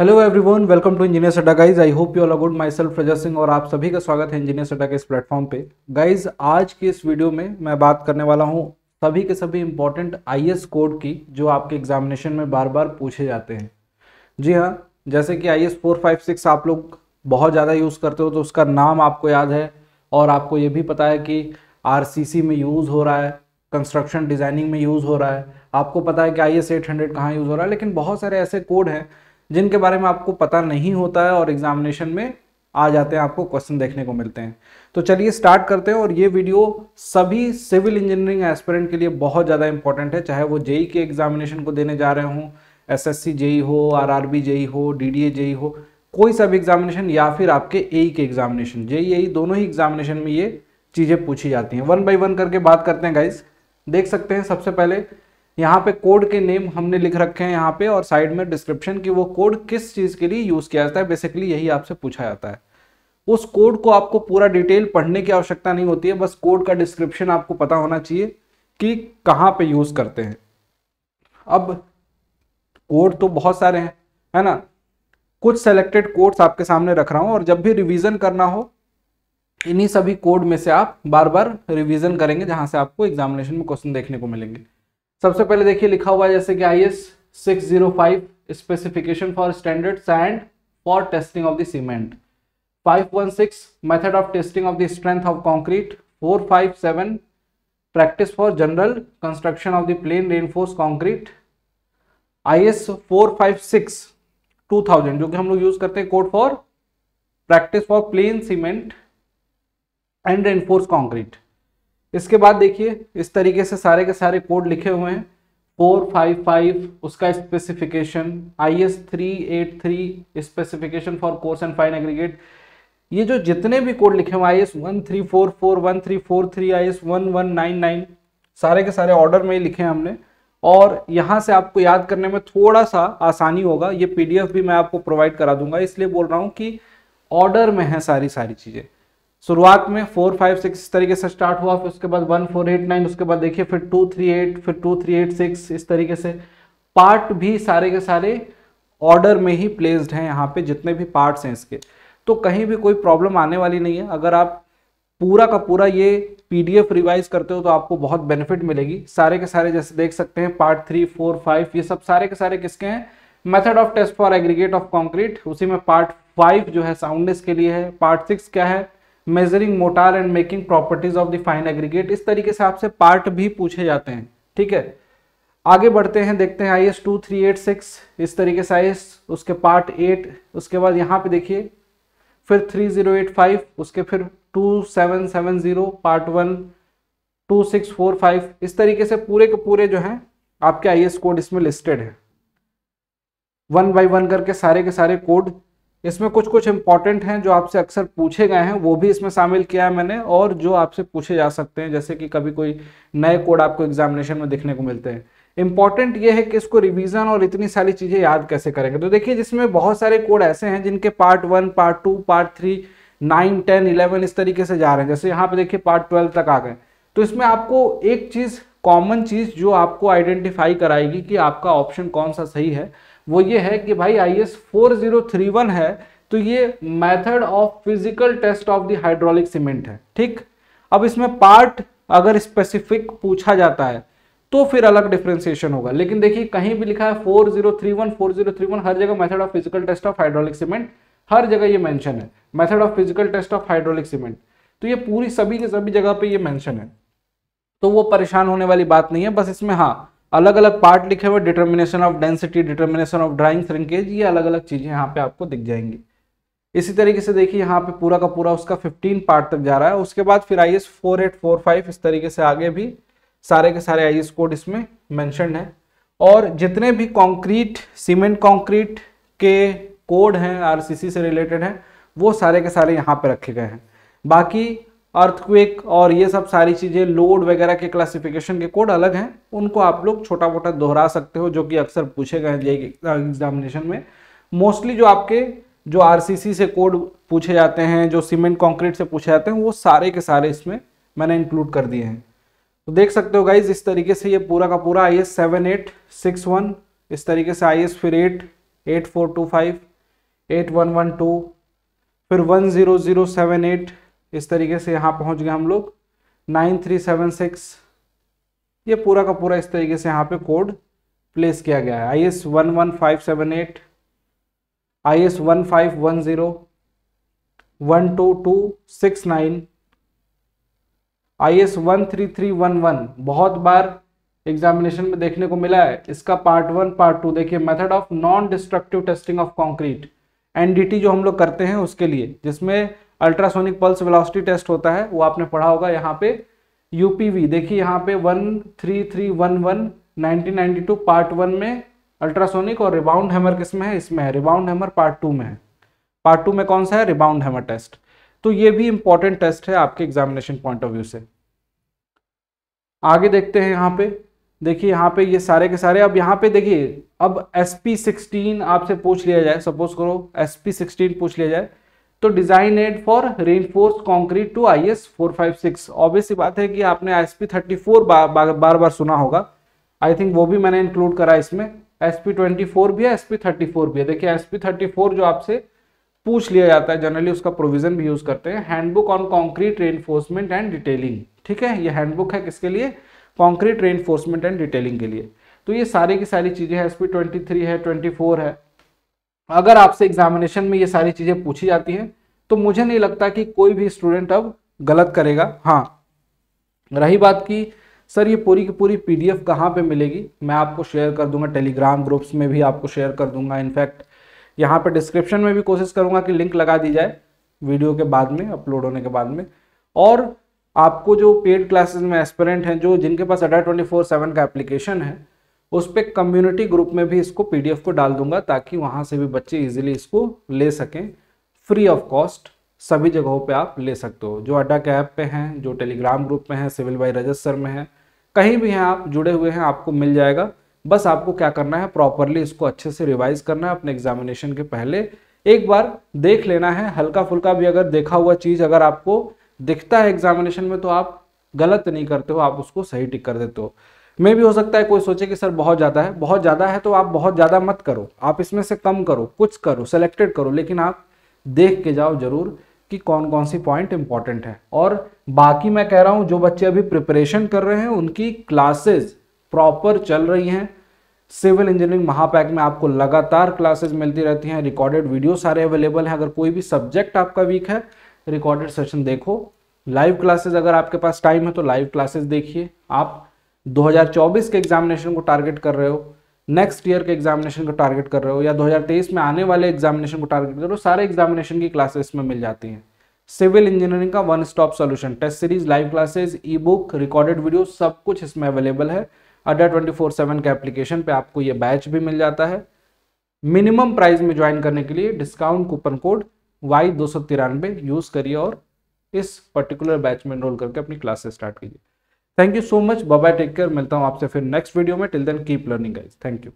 hello everyone welcome to engineer Sadda guys I hope you all good myself Rajat Singh और आप सभी का स्वागत है इंजीनियर सड्डा के इस प्लेटफॉर्म पे गाइज आज की इस वीडियो में मैं बात करने वाला हूँ सभी के सभी इंपॉर्टेंट आईएएस कोड की जो आपके एग्जामिनेशन में बार बार पूछे जाते हैं जी हाँ जैसे कि I S four five six आप लोग बहुत ज़्यादा यूज़ करते हो तो उसका नाम आपको याद है और आपको ये भी पता है कि आर में यूज़ हो रहा है कंस्ट्रक्शन डिज़ाइनिंग में यूज़ हो रहा है आपको पता है कि आई एस एट हंड्रेड कहाँ यूज़ हो रहा है लेकिन बहुत सारे ऐसे कोड हैं जिनके बारे में आपको पता नहीं होता है और एग्जामिनेशन में आ जाते हैं आपको क्वेश्चन देखने को मिलते हैं तो चलिए स्टार्ट करते हैं और ये वीडियो सभी सिविल इंजीनियरिंग एस्पिरेंट के लिए बहुत ज़्यादा इंपॉर्टेंट है चाहे वो जेई के एग्जामिनेशन को देने जा रहे हों एस एस सी जेई हो आर आर जेई हो डी डी जेई हो कोई सा भी एग्जामिनेशन या फिर आपके ए के एग्जामिनेशन जेई ए दोनों ही एग्जामिनेशन में ये चीज़ें पूछी जाती हैं वन बाई वन करके बात करते हैं गाइज देख सकते हैं सबसे पहले यहाँ पे कोड के नेम हमने लिख रखे हैं यहाँ पे और साइड में डिस्क्रिप्शन की वो कोड किस चीज़ के लिए यूज़ किया जाता है बेसिकली यही आपसे पूछा जाता है उस कोड को आपको पूरा डिटेल पढ़ने की आवश्यकता नहीं होती है बस कोड का डिस्क्रिप्शन आपको पता होना चाहिए कि कहाँ पे यूज़ करते हैं अब कोड तो बहुत सारे हैं है ना कुछ सेलेक्टेड कोड्स आपके सामने रख रहा हूँ और जब भी रिवीजन करना हो इन्हीं सभी कोड में से आप बार बार रिवीजन करेंगे जहां से आपको एग्जामिनेशन में क्वेश्चन देखने को मिलेंगे सबसे पहले देखिए लिखा हुआ है जैसे कि I S six zero five specification for standard and for testing of the cement five one six method of testing of the strength of concrete four five seven practice for general construction of the plain reinforce concrete I S four five six two thousand जो कि हम लोग use करते हैं code for practice for plain cement and reinforce concrete इसके बाद देखिए इस तरीके से सारे के सारे कोड लिखे हुए हैं फोर फाइव फाइव उसका specification I S three eight three specification for coarse and fine aggregate ये जो जितने भी कोड लिखे हुए I S one three four four one three four three I S one one nine nine सारे के सारे ऑर्डर में ही लिखे हैं हमने और यहाँ से आपको याद करने में थोड़ा सा आसानी होगा ये पीडीएफ भी मैं आपको प्रोवाइड करा दूंगा इसलिए बोल रहा हूँ कि ऑर्डर में है सारी सारी चीज़ें शुरुआत में फोर फाइव सिक्स इस तरीके से स्टार्ट हुआ फिर उसके बाद वन फोर एट नाइन उसके बाद देखिए फिर टू थ्री एट फिर टू थ्री एट सिक्स इस तरीके से पार्ट भी सारे के सारे ऑर्डर में ही प्लेस्ड हैं यहाँ पे जितने भी पार्ट्स हैं इसके तो कहीं भी कोई प्रॉब्लम आने वाली नहीं है अगर आप पूरा का पूरा ये पीडीएफ रिवाइज करते हो तो आपको बहुत बेनिफिट मिलेगी सारे के सारे जैसे देख सकते हैं पार्ट थ्री फोर फाइव ये सब सारे के सारे किसके हैं method of test for aggregate of concrete उसी में पार्ट फाइव जो है साउंडनेस के लिए है पार्ट सिक्स क्या है measuring mortar and making properties of the fine aggregate इस तरीके से आपसे पार्ट भी पूछे जाते हैं ठीक है आगे बढ़ते हैं देखते हैं I S two three eight six इस तरीके से आई एस उसके पार्ट एट उसके बाद यहाँ पे देखिए फिर थ्री जीरो एट फाइव उसके फिर two seven seven zero part one two six four five इस तरीके से पूरे के पूरे जो हैं आपके आई एस कोड इसमें लिस्टेड है वन बाई वन करके सारे के सारे कोड इसमें कुछ कुछ इंपॉर्टेंट हैं जो आपसे अक्सर पूछे गए हैं वो भी इसमें शामिल किया है मैंने और जो आपसे पूछे जा सकते हैं जैसे कि कभी कोई नए कोड आपको एग्जामिनेशन में देखने को मिलते हैं इंपॉर्टेंट ये है कि इसको रिवीजन और इतनी सारी चीज़ें याद कैसे करेंगे तो देखिए जिसमें बहुत सारे कोड ऐसे हैं जिनके part one part two part three nine ten eleven इस तरीके से जा रहे हैं जैसे यहाँ पे देखिए पार्ट ट्वेल्व तक आ गए तो इसमें आपको एक चीज़ कॉमन चीज़ जो आपको आइडेंटिफाई कराएगी कि आपका ऑप्शन कौन सा सही है वो ये है कि भाई आई एस है तो ये method of physical test of the hydraulic cement है ठीक अब इसमें पार्ट अगर स्पेसिफिक पूछा जाता है तो फिर अलग डिफ्रेंसिएशन होगा लेकिन देखिए कहीं भी लिखा है 4031 4031 हर जगह method of physical test of hydraulic cement हर जगह ये मेंशन है method of physical test of hydraulic cement तो ये पूरी सभी के सभी जगह पे ये मेंशन है तो वो परेशान होने वाली बात नहीं है बस इसमें हाँ अलग अलग पार्ट लिखे हुए determination of density determination of drying shrinkage ये अलग अलग चीज़ें यहाँ पे आपको दिख जाएंगी इसी तरीके से देखिए यहाँ पे पूरा का पूरा उसका 15 पार्ट तक जा रहा है उसके बाद फिर I S four eight four five इस तरीके से आगे भी सारे के सारे आई एस कोड इसमें मैंशन है और जितने भी कॉन्क्रीट सीमेंट कॉन्क्रीट के कोड हैं आर से रिलेटेड हैं वो सारे के सारे यहाँ पे रखे गए हैं बाकी अर्थक्वेक और ये सब सारी चीज़ें लोड वगैरह के क्लासिफिकेशन के कोड अलग हैं उनको आप लोग छोटा मोटा दोहरा सकते हो जो कि अक्सर पूछे गए जे एग्जामिनेशन में मोस्टली जो आपके जो आरसीसी से कोड पूछे जाते हैं जो सीमेंट कंक्रीट से पूछे जाते हैं वो सारे के सारे इसमें मैंने इंक्लूड कर दिए हैं तो देख सकते हो गाइज इस तरीके से ये पूरा का पूरा I S seven eight six one इस तरीके से आई एस फिर eight eight four two five eight one one two फिर one zero zero seven eight इस तरीके से यहाँ पहुँच गए हम लोग नाइन थ्री सेवन सिक्स ये पूरा का पूरा इस तरीके से यहाँ पे कोड प्लेस किया गया है I S one one five seven eight I S one five one zero one two two six nine I S one three three one one बहुत बार एग्जामिनेशन में देखने को मिला है इसका पार्ट वन पार्ट टू देखिए method of non destructive testing of concrete NDT जो हम लोग करते हैं उसके लिए जिसमें अल्ट्रासोनिक पल्स वेलोसिटी टेस्ट होता है वो आपने पढ़ा होगा यहाँ पे यूपीवी देखिए यहाँ पे one three three one one nineteen ninety two part one में अल्ट्रासोनिक और रिबाउंड हैमर किस में है इसमें है रिबाउंड हैमर पार्ट टू में है पार्ट टू में कौन सा है रिबाउंड हैमर टेस्ट तो ये भी इंपॉर्टेंट टेस्ट है आपके एग्जामिनेशन पॉइंट ऑफ व्यू से आगे देखते हैं यहाँ पे देखिए यहाँ पे ये सारे के सारे अब यहाँ पे देखिए अब एस पी सिक्सटीन आपसे पूछ लिया जाए सपोज करो एस पी सिक्सटीन पूछ लिया जाए तो design aid for reinforced concrete to I S four five six obvious बात है कि आपने एस पी थर्टी फोर बार बार सुना होगा आई थिंक वो भी मैंने इंक्लूड करा इसमें एस पी ट्वेंटी फोर भी है एस पी थर्टी फोर भी है देखिए एस पी थर्टी फोर जो आपसे पूछ लिया जाता है जनरली उसका प्रोविजन भी यूज करते हैं handbook on concrete reinforcement and detailing ठीक है ये हैंडबुक है किसके लिए कॉन्क्रीट रेनफोर्समेंट एंड डिटेलिंग के लिए तो ये सारी की सारी चीजें हैं एस पी ट्वेंटी थ्री है ट्वेंटी फोर है अगर आपसे एग्जामिनेशन में ये सारी चीज़ें पूछी जाती हैं तो मुझे नहीं लगता कि कोई भी स्टूडेंट अब गलत करेगा हाँ रही बात की सर ये पूरी की पूरी पी डी एफ कहाँ पर मिलेगी मैं आपको शेयर कर दूंगा टेलीग्राम ग्रुप्स में भी आपको शेयर कर दूंगा इनफैक्ट यहाँ पर डिस्क्रिप्शन में भी कोशिश करूँगा कि लिंक लगा दी जाए वीडियो के बाद में अपलोड होने के बाद में और आपको जो पेड क्लासेस में एस्पेरेंट हैं जो जिनके पास अडा ट्वेंटी फोर सेवन का एप्लीकेशन है उस पर कम्युनिटी ग्रुप में भी इसको पीडीएफ को डाल दूंगा ताकि वहाँ से भी बच्चे इजीली इसको ले सकें फ्री ऑफ कॉस्ट सभी जगहों पे आप ले सकते हो जो अड्डा कैब पे हैं जो टेलीग्राम ग्रुप में हैं सिविल भाई रजिस्टर में हैं कहीं भी हैं आप जुड़े हुए हैं आपको मिल जाएगा बस आपको क्या करना है प्रॉपरली इसको अच्छे से रिवाइज करना है अपने एग्जामिनेशन के पहले एक बार देख लेना है हल्का फुल्का भी अगर देखा हुआ चीज़ अगर आपको दिखता है एग्जामिनेशन में तो आप गलत नहीं करते हो आप उसको सही टिक कर देते हो મેબી હો સકતા હૈ કોઈ સોચે કે સર બહોત જાતા હૈ બહોત જ્યાદા હૈ તો આપ બહોત જ્યાદા મત કરો આપ ઇસમે સે કમ કરો કુછ કરો સિલેક્ટડ કરો લેકિન આપ દેખ કે જાઓ જરૂર કે કોન કોનસી પોઈન્ટ ઇમ્પોર્ટન્ટ હે ઓર બાકી મે કહ રહા હું જો બચ્ચે અભી પ્રિપરેશન કર રહે હે ઉનકી ક્લાસિસ પ્રોપર ચલ રહી હૈ સિવિલ એન્જિનિયરિંગ મહાપેક મે આપકો લગાતાર ક્લાસિસ મિલતી રહેતી હૈ રેકોર્ડડ વિડિયો સારે अवेलेबल હે અગર કોઈ ભી સબ્જેક્ટ આપકા વીક હે રેકોર્ડડ સેશન દેખો લાઇવ ક્લાસિસ અગર આપકે પાસ ટાઈમ હે તો લાઇવ ક્લાસિસ દેખીએ આપ 2024 के एग्जामिनेशन को टारगेट कर रहे हो नेक्स्ट ईयर के एग्जामिनेशन को टारगेट कर रहे हो या 2023 में आने वाले एग्जामिनेशन को टारगेट कर रहे हो सारे एग्जामिनेशन की क्लासेस में मिल जाती हैं सिविल इंजीनियरिंग का one stop solution test series live classes e book recorded video सब कुछ इसमें अवेलेबल है अड्डा ट्वेंटी फोर सेवन के एप्लीकेशन पर आपको ये बैच भी मिल जाता है मिनिमम प्राइस में ज्वाइन करने के लिए डिस्काउंट कूपन कोड वाई दो यूज़ करिए और इस पर्टिकुलर बैच में एनरोल करके अपनी क्लासेस स्टार्ट कीजिए thank you so much bye take care मिलता हूँ आपसे फिर नेक्स्ट वीडियो में till then keep learning guys thank you